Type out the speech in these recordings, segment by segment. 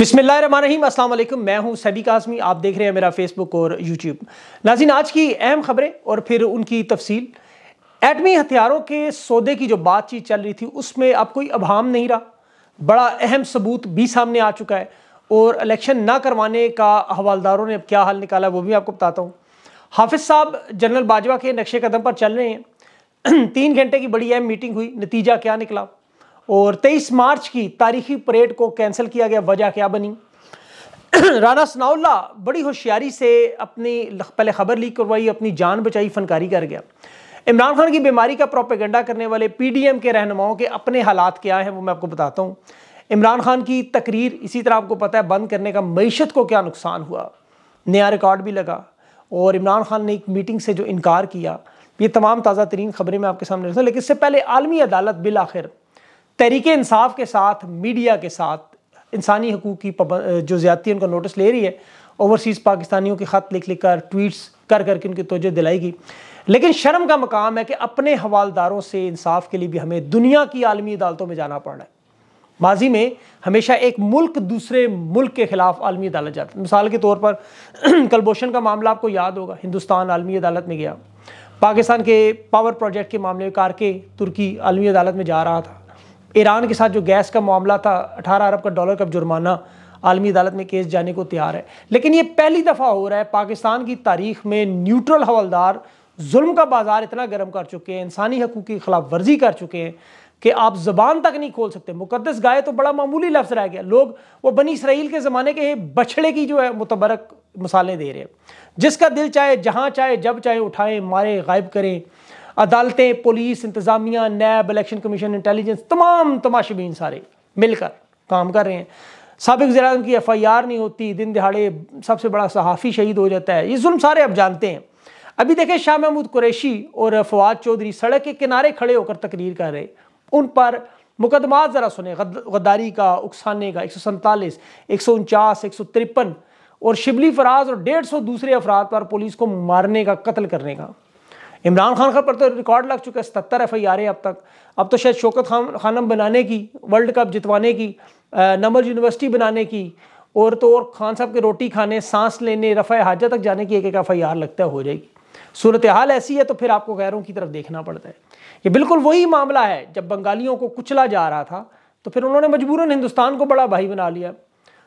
बिसमीम अल्लाम मैं हूं सदीक काजमी आप देख रहे हैं मेरा फेसबुक और यूट्यूब नाजिन आज की अहम खबरें और फिर उनकी तफसील एटमी हथियारों के सौदे की जो बातचीत चल रही थी उसमें अब कोई अभाम नहीं रहा बड़ा अहम सबूत भी सामने आ चुका है और इलेक्शन ना करवाने का हवालदारों ने अब क्या हाल निकाला वो भी आपको बताता हूँ हाफिज़ साहब जनरल बाजवा के नक्शे कदम पर चल रहे हैं तीन घंटे की बड़ी अहम मीटिंग हुई नतीजा क्या निकला और 23 मार्च की तारीखी परेड को कैंसिल किया गया वजह क्या बनी राना सनाउल्ला बड़ी होशियारी से अपनी पहले खबर लीक करवाई अपनी जान बचाई फनकारी कर गया इमरान खान की बीमारी का प्रोपेगेंडा करने वाले पीडीएम के रहनुमाओं के अपने हालात क्या हैं वो मैं आपको बताता हूँ इमरान खान की तकरीर इसी तरह आपको पता है बंद करने का मीशत को क्या नुकसान हुआ नया रिकॉर्ड भी लगा और इमरान खान ने एक मीटिंग से जो इनकार किया ये तमाम ताज़ा तरीन खबरें मैं आपके सामने रखता लेकिन इससे पहले आलमी अदालत बिल आखिर तहरीक इंसाफ के साथ मीडिया के साथ इंसानी हकूक़ की जो ज़्यादती उनका नोटिस ले रही है ओवरसीज़ पाकिस्तानियों के ख़त लिख लिख कर ट्वीट्स कर करके उनकी तोजह दिलाएगी लेकिन शर्म का मकाम है कि अपने हवालदारों से इंसाफ के लिए भी हमें दुनिया की आलमी अदालतों में जाना पड़ रहा है माजी में हमेशा एक मुल्क दूसरे मुल्क के ख़िलाफ़ आलमी अदालत जाती है मिसाल के तौर पर कलभूषण का मामला आपको याद होगा हिंदुस्तान आलमी अदालत में गया पाकिस्तान के पावर प्रोजेक्ट के मामले में कार के तुर्की आलमी अदालत में जा रहा था ईरान के साथ जो गैस का मामला था अठारह अरब का डॉलर का जुर्माना आलमी अदालत में केस जाने को तैयार है लेकिन ये पहली दफ़ा हो रहा है पाकिस्तान की तारीख में न्यूट्रल हवलदार जुल्म का बाजार इतना गर्म कर चुके हैं इंसानी हकूक़ की खिलाफ वर्जी कर चुके हैं कि आप ज़बान तक नहीं खोल सकते मुकदस गाय तो बड़ा मामूली लफ्ज़ रह गया लोग वो बनी इसराइल के ज़माने के बछड़े की जो है मुतबरक मिसालें दे रहे हैं जिसका दिल चाहे जहाँ चाहे जब चाहे उठाएं मारे गायब करें अदालतें पुलिस इंतज़ामिया नैब इलेक्शन कमीशन इंटेलिजेंस तमाम तमाशबीन सारे मिलकर काम कर रहे हैं सबक जरा की एफ़ आई आर नहीं होती दिन दिहाड़े सबसे बड़ा सहाफ़ी शहीद हो जाता है ये जुल्म सारे अब जानते हैं अभी देखें शाह महमूद कुरैशी और फवाद चौधरी सड़क के किनारे खड़े होकर तकरीर कर रहे उन पर मुकदमा ज़रा सुने गद्दारी का उकसाने का एक सौ सैंतालीस एक सौ उनचास एक सौ तिरपन और शिबली फराज और डेढ़ सौ दूसरे अफराद पर पुलिस को मारने का कत्ल करने का इमरान खान का पर तो रिकॉर्ड लग चुका है सत्तर एफ आई आर है अब तक अब तो शायद शोकत खान खानम बनाने की वर्ल्ड कप जितवाने की नंबर यूनिवर्सिटी बनाने की और तो और खान साहब के रोटी खाने सांस लेने रफ़ा हाजा तक जाने की एक एक एफ आई आर लगता है हो जाएगी सूरत हाल ऐसी है तो फिर आपको गैरों की तरफ देखना पड़ता है ये बिल्कुल वही मामला है जब बंगालियों को कुचला जा रहा था तो फिर उन्होंने मजबूरन हिंदुस्तान को बड़ा भाई बना लिया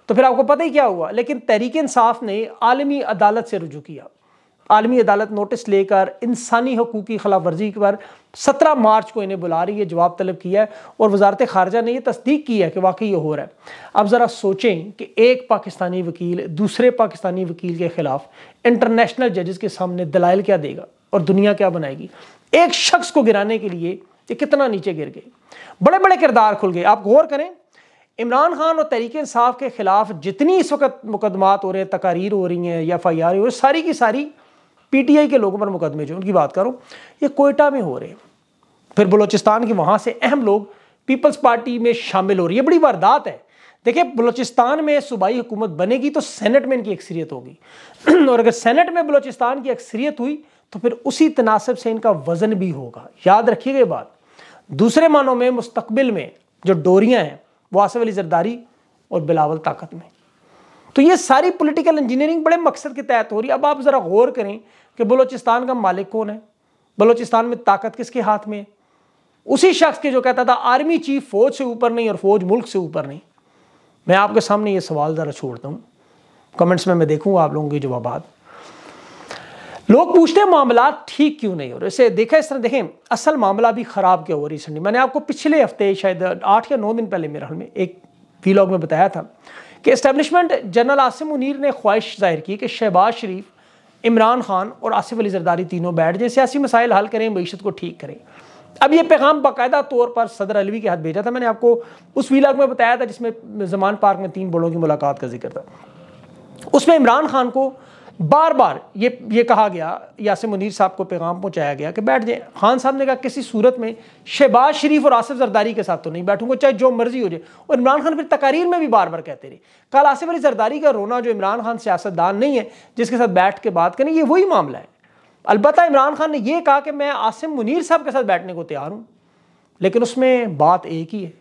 तो फिर आपको पता ही क्या हुआ लेकिन तहरीक इंसाफ ने आलमी अदालत से रुजू किया आलमी अदालत नोटिस लेकर इंसानी हकूक़ की खिलाफ वर्जी पर सत्रह मार्च को इन्हें बुला रही है जवाब तलब किया है और वजारत खारजा ने यह तस्दीक की है कि वाकई ये हो रहा है अब ज़रा सोचें कि एक पाकिस्तानी वकील दूसरे पाकिस्तानी वकील के ख़िलाफ़ इंटरनेशनल जजेस के सामने दलाइल क्या देगा और दुनिया क्या बनाएगी एक शख्स को गिराने के लिए ये कितना नीचे गिर गए बड़े बड़े किरदार खुल गए आप गौर करें इमरान खान और तहरीक इंसाफ के खिलाफ जितनी इस वक्त मुकदमात हो रहे हैं तकारीर हो रही हैं या एफ आई आर हो रही है सारी की सारी पीटीआई के लोगों पर मुकदमे जो उनकी बात करो ये कोयटा में हो रहे हैं फिर बलोचिस्तान के वहाँ से अहम लोग पीपल्स पार्टी में शामिल हो रही है बड़ी वारदात है देखिए बलोचिस्तान में सूबाई हुकूमत बनेगी तो सेनेट में इनकी अक्सरियत होगी और अगर सेनेट में बलोचिस्तान की अक्सरियत हुई तो फिर उसी तनासब से इनका वजन भी होगा याद रखिएगा ये बात दूसरे मानों में मुस्तबिल में जो डोरियाँ हैं वो आसफ अली जरदारी और बिलावल ताकत में तो ये सारी पॉलिटिकल इंजीनियरिंग बड़े मकसद के तहत हो रही है अब आप ज़रा गौर करें कि बलूचिस्तान का मालिक कौन है बलूचिस्तान में ताकत किसके हाथ में है उसी शख्स के जो कहता था आर्मी चीफ फौज से ऊपर नहीं और फौज मुल्क से ऊपर नहीं मैं आपके सामने ये सवाल ज़रा छोड़ता हूँ कमेंट्स में मैं देखूँगा आप लोगों के जवाब लोग पूछते हैं मामला ठीक क्यों नहीं हो रहे इसे देखा इस तरह देखें असल मामला भी ख़राब क्या हुआ रिसेंटली मैंने आपको पिछले हफ्ते शायद आठ या नौ दिन पहले मेरे हाल में एक वीलॉग में बताया था कि इस्टेब्लिशमेंट जनरल आसिम मुनीर ने ख्वाहिश जाहिर की कि शहबाज शरीफ इमरान खान और आसिफ अली जरदारी तीनों बैठ जाए सियासी मसाइल हल करें मीशत को ठीक करें अब ये पैगाम बाकायदा तौर पर सदर अलवी के हाथ भेजा था मैंने आपको उस वीलाग में बताया था जिसमें जमान पार्क में तीन बड़ों की मुलाकात का जिक्र था उसमें इमरान खान को बार बार ये ये कहा गया यासिम मुनीर साहब को पैगाम पहुँचाया गया कि बैठ जाए खान साहब ने कहा किसी सूरत में शहबाज शरीफ और आसिफ जरदारी के साथ तो नहीं बैठूंगा चाहे जो मर्जी हो जाए और इमरान खान फिर तकारीर में भी बार बार कहते रहे कल आसिफ अली जरदारी का रोना जो इमरान खान सियासतदान नहीं है जिसके साथ बैठ के बात करें ये वही मामला है अलबत् इमरान खान ने यह कहा कि मैं आसिम मुनीर साहब के साथ बैठने को तैयार हूँ लेकिन उसमें बात एक ही है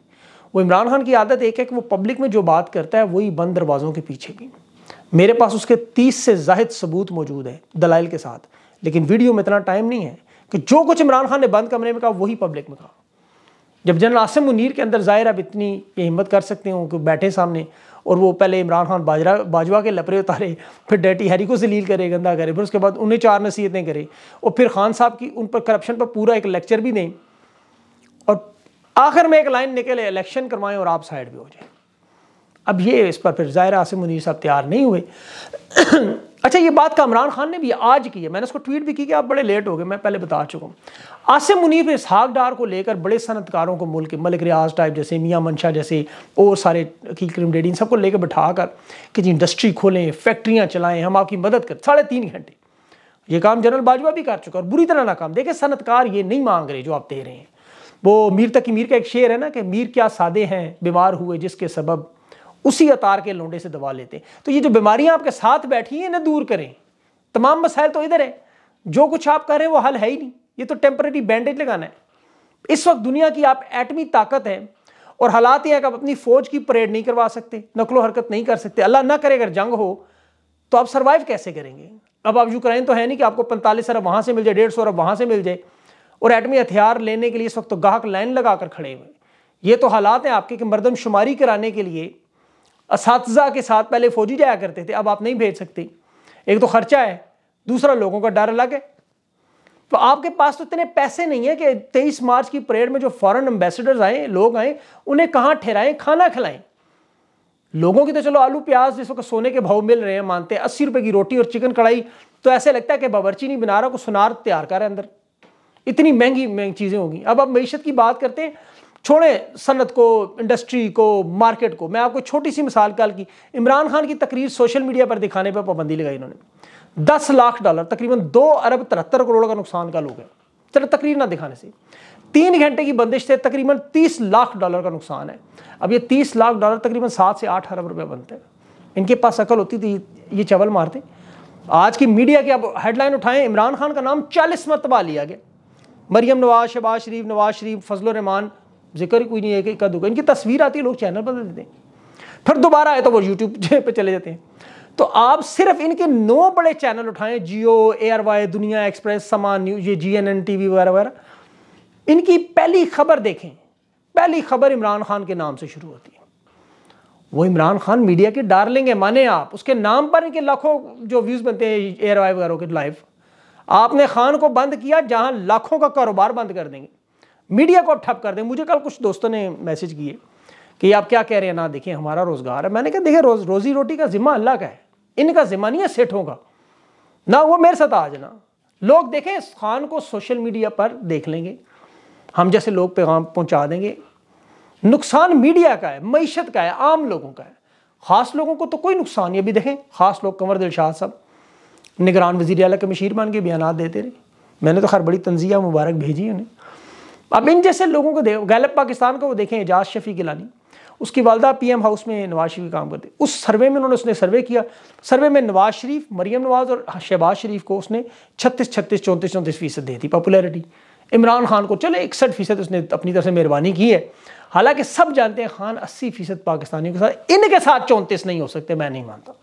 वो इमरान खान की आदत एक है कि वो पब्लिक में जो बात करता है वही बंद दरवाज़ों के पीछे भी मेरे पास उसके तीस से जाहिद सबूत मौजूद है दलाइल के साथ लेकिन वीडियो में इतना टाइम नहीं है कि जो कुछ इमरान खान ने बंद कमरे में कहा वही पब्लिक में कहा जब जनरल आसिम मुनीर के अंदर ज़ाहिर आप इतनी ये हिम्मत कर सकते हो कि बैठे सामने और वो पहले इमरान खान बाजरा बाजवा के लपरे उतारे फिर डैटी हैरी को जलील करे गंदा करे फिर उसके बाद उन्हें चार नसीहतें करे और फिर खान साहब की उन पर करप्शन पर पूरा एक लेक्चर भी दें और आखिर में एक लाइन निकले इलेक्शन करवाएं और आप साइड भी हो जाए अब ये इस पर फिर ज़ाहिर आसिम मुनीर साहब तैयार नहीं हुए अच्छा ये बात कामरान खान ने भी आज की है मैंने उसको ट्वीट भी की कि आप बड़े लेट हो गए मैं पहले बता चुका हूँ आसिम मुनीर ने हाक डार को लेकर बड़े सनतकारों को मुल्क मलिक रियाज टाइप जैसे मियाँ मंशा जैसे और सारे की करीम डेडी सबको लेकर बैठा कर कि जी इंडस्ट्री खोलें फैक्ट्रियाँ चलाएँ हम आपकी मदद करें साढ़े तीन घंटे ये काम जनरल बाजवा भी कर चुका और बुरी तरह नाकाम देखे सनतकार ये नहीं मांग रहे जो आप दे रहे हैं वो मीर तक मीर का एक शेर है ना कि मीर क्या सादे हैं बीमार हुए जिसके सबब उसी अतार के लोंडे से दबा लेते तो ये जो बीमारियां आपके साथ बैठी हैं इन्हें दूर करें तमाम मसाइल तो इधर है जो कुछ आप कर रहे हैं वो हल है ही नहीं ये तो टेम्परेरी बैंडेज लगाना है इस वक्त दुनिया की आप एटमी ताकत है और हालात ये कि आप अपनी फौज की परेड नहीं करवा सकते नकलो हरकत नहीं कर सकते अल्लाह ना करे अगर जंग हो तो आप सर्वाइव कैसे करेंगे अब आप यूक्रेन तो है नहीं कि आपको पैंतालीस अरब वहां से मिल जाए डेढ़ सौ अरब वहाँ से मिल जाए और एटमी हथियार लेने के लिए इस वक्त तो गाहक लाइन लगा कर खड़े हुए ये तो हालात हैं आपके कि शुमारी कराने के लिए इस के साथ पहले फौजी जाया करते थे अब आप नहीं भेज सकते एक तो खर्चा है दूसरा लोगों का डर अलग है तो आपके पास तो इतने पैसे नहीं है कि तेईस मार्च की परेड में जो फॉरेन एम्बेसडर्स आए लोग आए उन्हें कहाँ ठहराएं खाना खिलाएं लोगों की तो चलो आलू प्याज जिस वक्त सोने के भाव मिल रहे हैं मानते हैं अस्सी रुपए की रोटी और चिकन कढ़ाई तो ऐसे लगता है कि बावरची नहीं बना रहा को सुनार तैयार कर रहे है अंदर इतनी महंगी महंगी चीज़ें होंगी अब आप मीशत की बात करते हैं छोड़ें सनत को इंडस्ट्री को मार्केट को मैं आपको छोटी सी मिसाल कल की इमरान खान की तकरीर सोशल मीडिया पर दिखाने पर पाबंदी लगाई इन्होंने दस लाख डॉलर तकरीबन दो अरब तिहत्तर करोड़ का नुकसान का लोग है चलो तकरीर ना दिखाने से तीन घंटे की बंदिश से तकरीबन तीस लाख डॉलर का नुकसान है अब ये तीस लाख डॉलर तकरीबन सात से आठ अरब रुपये बनते हैं इनके पास अकल होती थी तो ये चवल मारते आज की मीडिया की अब हेडलाइन उठाएं इमरान खान का नाम चालीस मरतबा लिया गया मरियम नवाज शहबाज शरीफ नवाज शरीफ फजल रहमान जिक्र कोई नहीं है कि कद इनकी तस्वीर आती है लोग चैनल बदल देते हैं फिर दोबारा आए तो वो यूट्यूब पर चले जाते हैं तो आप सिर्फ इनके नौ बड़े चैनल उठाएं Geo A R Y Dunya Express Samaa news ये G N N T V वगैरह वगैरह इनकी पहली खबर देखें पहली खबर इमरान खान के नाम से शुरू होती है वो इमरान खान मीडिया के डार्लिंग है माने आप उसके नाम पर इनके लाखों जो व्यूज़ बनते हैं ए आर वाई वगैरह के लाइव आपने खान को बंद किया जहां लाखों का कारोबार बंद कर देंगे मीडिया को आप ठप कर दें मुझे कल कुछ दोस्तों ने मैसेज किए कि आप क्या कह रहे हैं ना देखिए हमारा रोज़गार है मैंने कहा देखिए रोज रोज़ी रोटी का जिम्मा अल्लाह का है इनका जिम्मा नहीं है सेठों का ना वो मेरे साथ आ जाना लोग देखें इस खान को सोशल मीडिया पर देख लेंगे हम जैसे लोग पैगाम पहुंचा देंगे नुकसान मीडिया का है मीशत का है आम लोगों का है ख़ास लोगों को तो कोई नुकसान ये भी देखें ख़ास लोग कंवर दिल शाह साहब निगरान वजीर अला मशीर मान के बयान देते रहे मैंने तो खैर बड़ी तंजिया मुबारक भेजी उन्हें अब इन जैसे लोगों को देखो गैलब पाकिस्तान को वो देखें एजाज शफी गिलानी उसकी वालदा पीएम हाउस में नवाज शरीफ काम करते उस सर्वे में उन्होंने उसने सर्वे किया सर्वे में नवाज शरीफ मरीम नवाज और शहबाज शरीफ को उसने छत्तीस छत्तीस चौंतीस चौंतीस फीसद दे दी पॉपुलैरिटी इमरान खान को चले इकसठ फीसद उसने अपनी तरफ से मेहरबानी की है हालांकि सब जानते हैं खान अस्सी फीसद पाकिस्तानियों के साथ इनके साथ चौंतीस नहीं हो सकते मैं नहीं मानता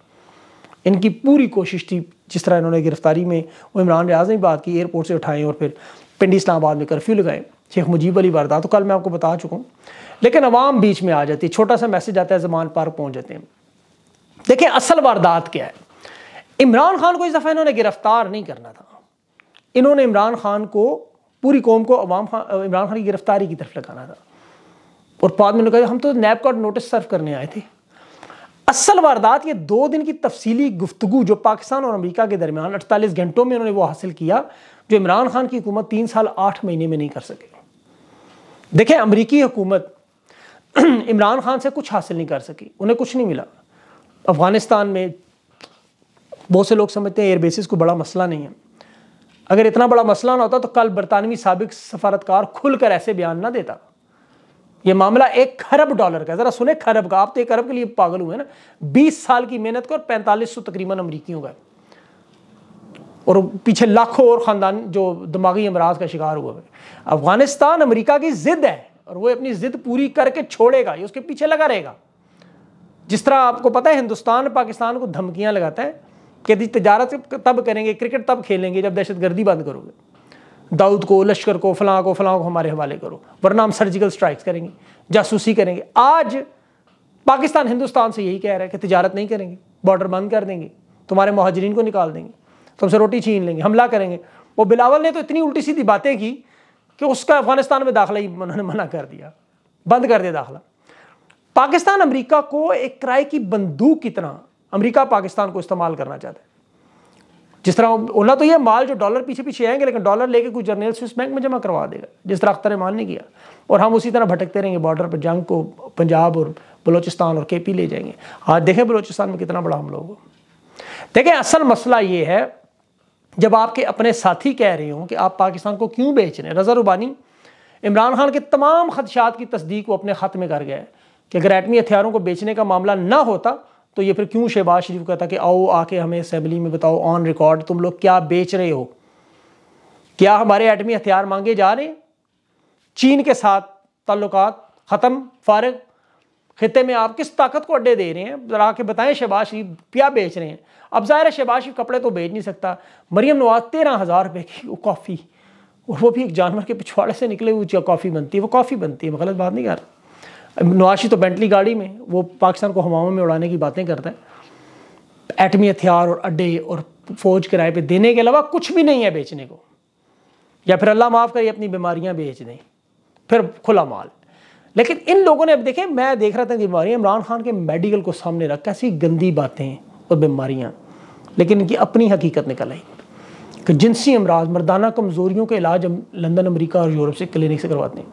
इनकी पूरी कोशिश थी जिस तरह इन्होंने गिरफ्तारी में वो इमरान रियाज ने बात की एयरपोर्ट से उठाएं और फिर पिंडी इस्लामाबाद में कर्फ्यू लगाए शेख मुजीब अली वारदात तो कल मैं आपको बता चुका हूँ लेकिन आवाम बीच में आ जाती है छोटा सा मैसेज आता है जमान पार्क पहुँच जाते हैं देखिए असल वारदात क्या है इमरान खान को इस दफ़ा इन्होंने गिरफ्तार नहीं करना था इन्होंने इमरान खान को पूरी कौम को अवाम खान इमरान खान की गिरफ्तारी की तरफ लगाना था और बाद में कहा हम तो नैब का नोटिस सर्व करने आए थे असल वारदात ये दो दिन की तफसीली गुफ्तु जो पाकिस्तान और अमरीका के दरमियान अड़तालीस घंटों में उन्होंने वो हासिल किया जो इमरान खान की हुकूमत तीन साल आठ महीने में नहीं कर सके देखें अमरीकी हुकूमत इमरान खान से कुछ हासिल नहीं कर सकी उन्हें कुछ नहीं मिला अफ़गानिस्तान में बहुत से लोग समझते हैं एयरबेसिस को बड़ा मसला नहीं है अगर इतना बड़ा मसला ना होता तो कल बरतानवी सबक सफारतकार खुलकर ऐसे बयान ना देता यह मामला एक खरब डॉलर का ज़रा सुने खरब का आप तो एक अरब के लिए पागल हुए ना बीस साल की मेहनत को और पैंतालीस सौ तकरीबन अमरीकियों का और पीछे लाखों और ख़ानदान जो दिमागी अमराज का शिकार हुआ है अफ़गानिस्तान अमरीका की ज़िद है और वह अपनी ज़िद पूरी करके छोड़ेगा ये उसके पीछे लगा रहेगा जिस तरह आपको पता है हिंदुस्तान पाकिस्तान को धमकियाँ लगाता है कि यदि तजारत तब करेंगे क्रिकेट तब खेलेंगे जब दहशत गर्दी बंद करोगे दाऊद को लश्कर को फलां को फलां को हमारे हवाले करो वरना हम सर्जिकल स्ट्राइक्स करेंगे जासूसी करेंगे आज पाकिस्तान हिंदुस्तान से यही कह रहा है कि तजारत नहीं करेंगे बॉर्डर बंद कर देंगे तुम्हारे महाजरीन को निकाल देंगे तो हमसे रोटी छीन लेंगे हमला करेंगे वो बिलावल ने तो इतनी उल्टी सीधी बातें की कि उसका अफगानिस्तान में दाखिला ही उन्होंने मना कर दिया बंद कर दिया दाखिला पाकिस्तान अमरीका को एक किराए की बंदूक की तरह अमरीका पाकिस्तान को इस्तेमाल करना चाहता है जिस तरह ओला तो ये माल जो डॉलर पीछे पीछे आएंगे लेकिन डॉलर लेके कुछ जर्नल स्विस बैंक में जमा करवा देगा जिस तरह अख्तर मान ने किया और हम उसी तरह भटकते रहेंगे बॉर्डर पर जंग को पंजाब और बलोचिस्तान और के पी ले जाएंगे आज देखें बलोचिस्तान में कितना बड़ा हम लोग देखें असल मसला ये है जब आपके अपने साथी कह रहे हों कि आप पाकिस्तान को क्यों बेच रहे हैं रजा रुबानी इमरान खान के तमाम खदशात की तस्दीक वो अपने ख़त में कर गए कि अगर एटमी हथियारों को बेचने का मामला ना होता तो ये फिर क्यों शहबाज शरीफ कहता कि आओ आके हमें असम्बली में बताओ ऑन रिकॉर्ड तुम लोग क्या बेच रहे हो क्या हमारे एटमी हथियार मांगे जा रहे हैं चीन के साथ ताल्लुक ख़त्म फारग खत्े में आप किस ताकत को अड्डे दे रहे हैं जरा के बताएं शहबाज शरीफ क्या बेच रहे हैं अब ज़ाहिर है शहबाज शरीफ कपड़े तो बेच नहीं सकता मरियम नवाज तेरह हज़ार रुपये की वो कॉफ़ी और वो भी एक जानवर के पिछवाड़े से निकले हुए जो कॉफ़ी बनती है वो कॉफ़ी बनती है मैं गलत बात नहीं कर रहा नवाशी तो बेंटली गाड़ी में वो पाकिस्तान को हवाओं में उड़ाने की बातें करता है एटमी हथियार और अड्डे और फौज किराए पर देने के अलावा कुछ भी नहीं है बेचने को या फिर अल्लाह माफ़ करिए अपनी बीमारियाँ बेच दें फिर खुला माल लेकिन इन लोगों ने अब देखें मैं देख रहा था बीमारियाँ इमरान खान के मेडिकल को सामने रख कैसी गंदी बातें और बीमारियाँ लेकिन इनकी अपनी हकीकत निकल आई कि जिनसी अमराज मर्दाना कमज़ोरियों के इलाज लंदन अमरीका और यूरोप से क्लिनिक से करवाते हैं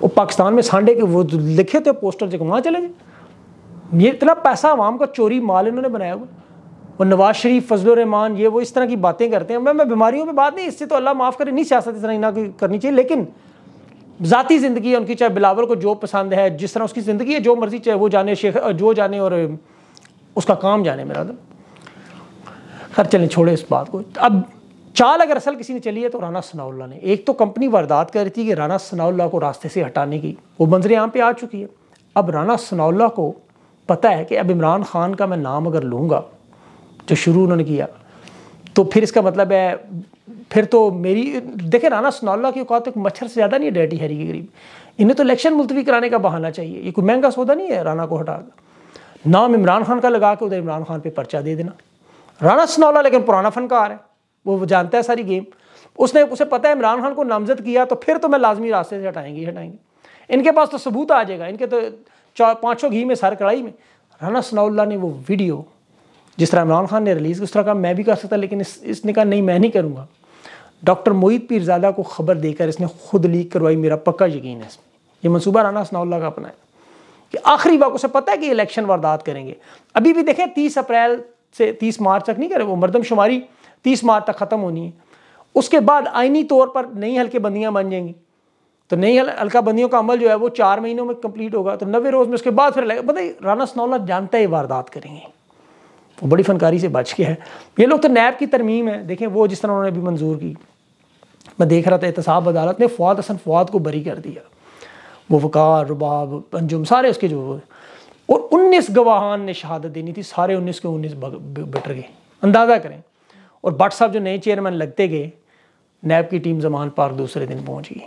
वो पाकिस्तान में सांडे के वो लिखे थे पोस्टर जगह वहाँ चले गए ये इतना पैसा आवाम का चोरी माल इन्होंने बनाया हुआ और नवाज शरीफ फजल रहमान ये वो इस तरह की बातें करते हैं मैं मैं बीमारियों पर बात नहीं इससे तो अल्लाह माफ़ करे नहीं सियासत इस तरह ना करनी चाहिए लेकिन ज़ाती ज़िंदगी है उनकी चाहे बिलावल को जो पसंद है जिस तरह उसकी ज़िंदगी है जो मर्ज़ी चाहे वो जाने शेख जो जाने और उसका काम जाने मेरा खर चलें छोड़े इस बात को अब चाल अगर असल किसी ने चली है तो राना सनाउल्ला ने एक तो कंपनी वारदात कर रही थी कि राना सनाउल्ला को रास्ते से हटाने की वो मंजर यहाँ पर आ चुकी है अब राना सनाउल्ला को पता है कि अब इमरान खान का मैं नाम अगर लूँगा जो शुरू उन्होंने किया तो फिर इसका मतलब है फिर तो मेरी देखे राना सनौल्ला की औकात एक मच्छर से ज़्यादा नहीं है डैडी हैरी के करीब इन्हें तो इलेक्शन मुलतवी कराने का बहाना चाहिए ये कोई महंगा सौदा नहीं है राना को कर नाम इमरान खान का लगा के उधर इमरान खान पर पर्चा दे देना राना सनौला लेकिन पुराना फनकार है वो जानता है सारी गेम उसने उसे पता है इमरान खान को नामजद किया तो फिर तो मैं लाजमी रास्ते से हटाएंगे हटाएंगे इनके पास तो सबूत आ जाएगा इनके तो पाँचों घी में सर कड़ाई में राना सनाउल्ला ने वो वीडियो जिस तरह इमरान खान ने रिलीज़ उस तरह का मैं भी कर सकता लेकिन इस इसने कहा नहीं मैं नहीं करूँगा डॉक्टर मोहित पीरजादा को खबर देकर इसने खुद लीक करवाई मेरा पक्का यकीन है इसमें ये मनसूबा राना सनाउल्ला का अपना है कि आखिरी वक्त उसे पता है कि इलेक्शन वारदात करेंगे अभी भी देखें तीस अप्रैल से तीस मार्च तक नहीं करे वो मरदमशुमारी तीस मार्च तक ख़त्म होनी है उसके बाद आइनी तौर पर नई हल्के बंदियाँ बन जाएंगी तो नई हल्का बंदियों का अमल जो है वो चार महीनों में कंप्लीट होगा तो नवे रोज़ में उसके बाद फिर लगेगा बताइए राना सनौला जानता है वारदात करेंगे वो बड़ी फनकारी से बच के है ये लोग तो नैब की तरमीम है देखें वो जिस तरह उन्होंने भी मंजूर की मैं देख रहा था एहतसाब अदालत ने फौत हसन फौत को बरी कर दिया वो वकार रुबाब अंजुम सारे उसके जो और उन्नीस गवाहान ने शहादत देनी थी सारे उन्नीस के उन्नीस बटर गए अंदाज़ा करें और भट्ट साहब जो नए चेयरमैन लगते गए नैब की टीम जमान पार दूसरे दिन पहुंच गई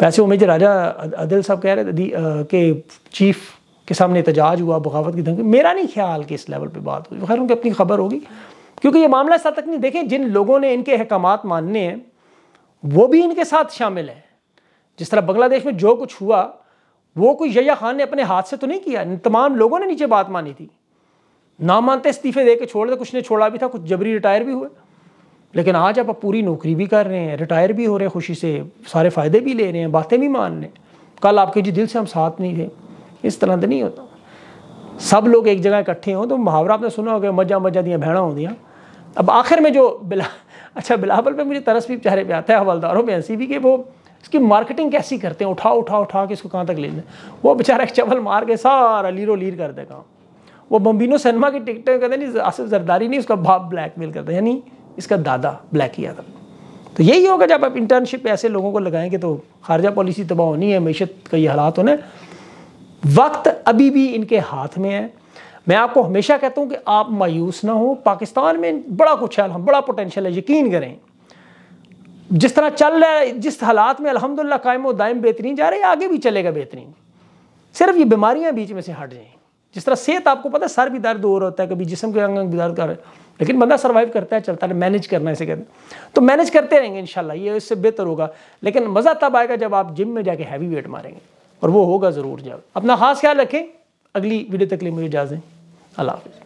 वैसे उमेज राजा अदिल साहब कह रहे थे कि चीफ के सामने एहतजाज हुआ बगावत की धमकी मेरा नहीं ख्याल कि इस लेवल पर बात हुई खैर उनकी अपनी खबर होगी क्योंकि ये मामला ऐसा तक नहीं देखें जिन लोगों ने इनके अहकाम मानने हैं वो भी इनके साथ शामिल हैं जिस तरह बांग्लादेश में जो कुछ हुआ वो कोई यया खान ने अपने हाथ से तो नहीं किया तमाम लोगों ने नीचे बात मानी थी ना मानते इस्तीफे दे के छोड़ दे कुछ ने छोड़ा भी था कुछ जबरी रिटायर भी हुए लेकिन आज आप पूरी नौकरी भी कर रहे हैं रिटायर भी हो रहे हैं खुशी से सारे फ़ायदे भी ले रहे हैं बातें भी मान रहे हैं कल आपके जी दिल से हम साथ नहीं थे इस तरह तो नहीं होता सब लोग एक जगह इकट्ठे हों तो मुहावरा आपने सुना होगा मजा मजा दिया भैणा होंगे अब आखिर में जो बिला अच्छा बिलावल पे मुझे तरस भी चेहरे पे आता है हवलदारों में ऐसी भी कि वो इसकी मार्केटिंग कैसी करते हैं उठा उठा उठा के इसको कहाँ तक ले लें वो बेचारा चवल मार के सारा लीरो लीर कर देगा वो बम्बिनो सिनेमा की टिकटें कहते नहीं आसिफ जरदारी नहीं उसका बाप ब्लैकमेल हैं यानी इसका दादा ब्लैक किया था तो यही होगा जब आप इंटर्नशिप ऐसे लोगों को लगाएंगे तो खारजा पॉलिसी तबाह होनी है मीशत का ये हालात होने वक्त अभी भी इनके हाथ में है मैं आपको हमेशा कहता हूं कि आप मायूस ना हो पाकिस्तान में बड़ा कुछ है बड़ा पोटेंशियल है यकीन करें जिस तरह चल रहा है जिस हालात में अलहमदिल्ला कायम दायम बेहतरीन जा रहे हैं आगे भी चलेगा बेहतरीन सिर्फ ये बीमारियां बीच में से हट जाएं जिस तरह सेहत आपको पता है सर भी दर्द हो रहा होता है कभी जिसम के अंग अंग भी दर्द कर रहे लेकिन बंदा सर्वाइव करता है चलता है मैनेज करना इसे कहते हैं तो मैनेज करते रहेंगे इन ये इससे बेहतर होगा लेकिन मज़ा तब आएगा जब आप जिम में जाके हैवी वेट मारेंगे और वो होगा ज़रूर जब अपना ख़ास ख्याल रखें अगली वीडियो तक लिए मुझे इजाज़ें अल्लाह हाफिज़